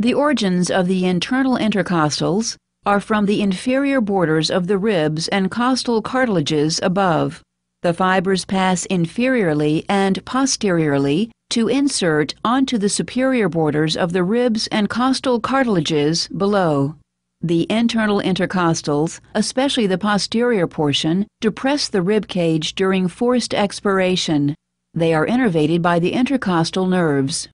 The origins of the internal intercostals are from the inferior borders of the ribs and costal cartilages above. The fibers pass inferiorly and posteriorly to insert onto the superior borders of the ribs and costal cartilages below. The internal intercostals, especially the posterior portion, depress the rib cage during forced expiration. They are innervated by the intercostal nerves.